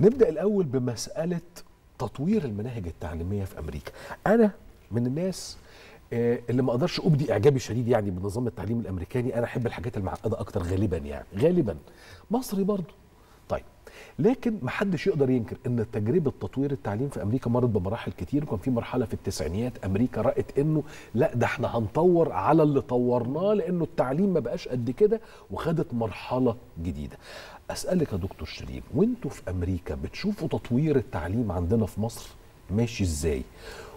نبدا الاول بمساله تطوير المناهج التعليميه في امريكا انا من الناس آه، اللي ما اقدرش ابدي اعجابي شديد يعني بنظام التعليم الامريكاني انا احب الحاجات المعقده اكتر غالبا يعني غالبا مصري برضه طيب لكن ما حدش يقدر ينكر ان تجربه تطوير التعليم في امريكا مرت بمراحل كتير وكان في مرحله في التسعينيات امريكا رات انه لا ده احنا هنطور على اللي طورناه لانه التعليم ما بقاش قد كده وخدت مرحله جديده اسالك يا دكتور شريف وانتوا في امريكا بتشوفوا تطوير التعليم عندنا في مصر ماشي ازاي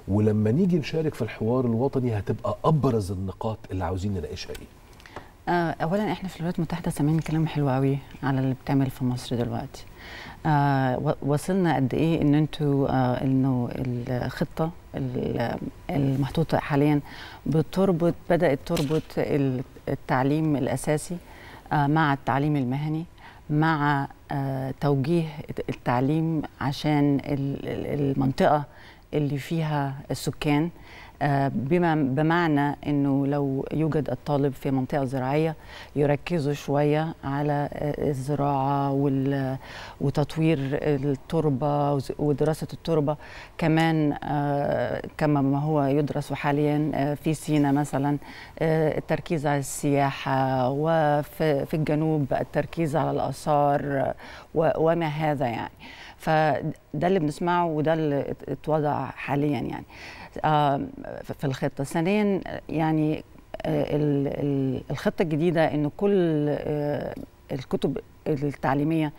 ولما نيجي نشارك في الحوار الوطني هتبقى ابرز النقاط اللي عاوزين نناقشها ايه آه، اولا احنا في الولايات المتحده سامعين كلام حلو قوي على اللي بتعمل في مصر دلوقتي آه وصلنا قد ايه ان انتوا آه انه الخطه المحطوطه حاليا بتربط بدات تربط التعليم الاساسي آه مع التعليم المهني مع آه توجيه التعليم عشان المنطقه اللي فيها السكان بما بمعنى انه لو يوجد الطالب في منطقه زراعيه يركزوا شويه على الزراعه وتطوير التربه ودراسه التربه كمان آه، كما ما هو يدرس حاليا آه، في سينا مثلا آه، التركيز على السياحه وفي الجنوب التركيز على الاثار وما هذا يعني فده اللي بنسمعه وده اللي اتوضع حاليا يعني في الخطه ثانيا يعني آه، الخطه الجديده ان كل آه، الكتب التعليميه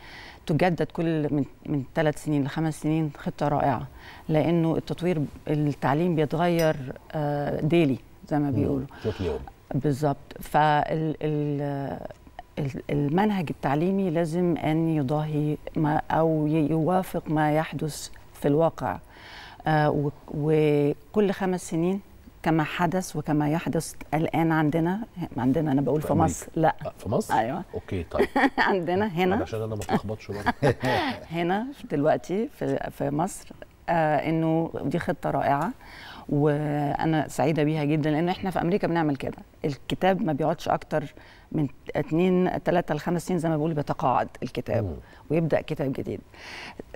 تجدد كل من من ثلاث سنين لخمس سنين خطه رائعه لانه التطوير التعليم بيتغير ديلي آه، زي ما بيقولوا بالظبط فال المنهج التعليمي لازم أن يضاهي ما أو يوافق ما يحدث في الواقع آه، وكل خمس سنين كما حدث وكما يحدث الان عندنا عندنا انا بقول في, مصر لا آه، في مصر ايوه اوكي طيب عندنا هنا عشان انا ما اتلخبطش هنا دلوقتي في مصر آه، انه دي خطه رائعه وانا سعيده بيها جدا لان احنا في امريكا بنعمل كده الكتاب ما بيقعدش اكتر من اتنين تلاتة لخمس سنين زي ما بيقولوا بيتقاعد الكتاب ويبدا كتاب جديد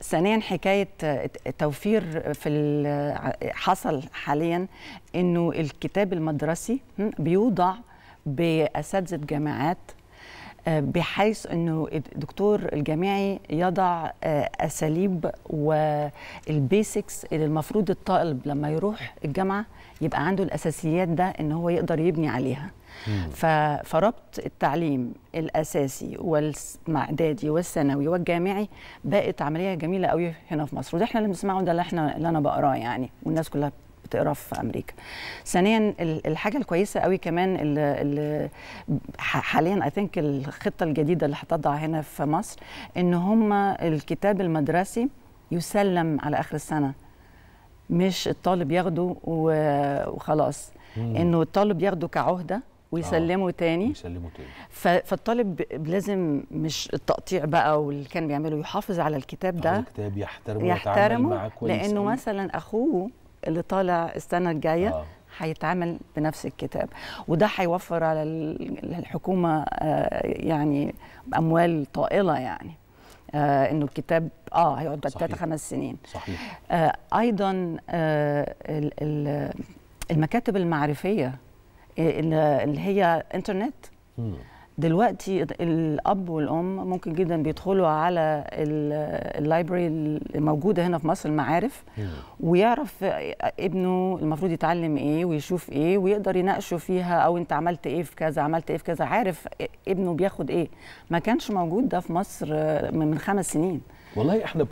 ثانيا حكايه توفير في حصل حاليا انه الكتاب المدرسي بيوضع باساتذه جامعات بحيث انه الدكتور الجامعي يضع آه، اساليب والبيسكس اللي المفروض الطالب لما يروح الجامعه يبقى عنده الاساسيات ده ان هو يقدر يبني عليها فربط التعليم الاساسي والاعدادي والثانوي والجامعي بقت عمليه جميله قوي هنا في مصر وده احنا اللي بنسمعه ده اللي احنا اللي انا بقراه يعني والناس كلها بتقرا في امريكا ثانيا الحاجه الكويسه قوي كمان اللي حاليا اي ثينك الخطه الجديده اللي هتضع هنا في مصر ان هم الكتاب المدرسي يسلم على اخر السنه مش الطالب ياخده وخلاص انه الطالب ياخده كعهده ويسلمه آه. تاني يسلمه تاني فالطالب لازم مش التقطيع بقى واللي كان بيعمله يحافظ على الكتاب ده الكتاب يحترمه يحترمه معاه كويس لانه مثلا اخوه اللي طالع السنه الجايه آه. هيتعمل بنفس الكتاب وده هيوفر على الحكومه آه، يعني اموال طائله يعني آه انه الكتاب اه هيقعد بعد ثلاث خمس سنين صحيح آه ايضا آه المكاتب المعرفيه آه، اللي هي انترنت مم. دلوقتي الاب والام ممكن جدا بيدخلوا على اللايبرري الموجوده هنا في مصر المعارف ويعرف ابنه المفروض يتعلم ايه ويشوف ايه ويقدر يناقشه فيها او انت عملت ايه في كذا عملت ايه في كذا عارف ابنه بياخد ايه ما كانش موجود ده في مصر من خمس سنين والله احنا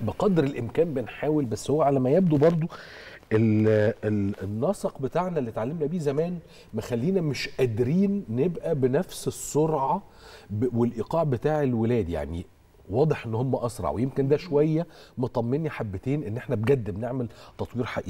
بقدر الامكان بنحاول بس هو على ما يبدو برضو النسق بتاعنا اللي اتعلمنا بيه زمان مخلينا مش قادرين نبقى بنفس السرعه والايقاع بتاع الولاد يعني واضح ان هم اسرع ويمكن ده شويه مطمني حبتين ان احنا بجد بنعمل تطوير حقيقي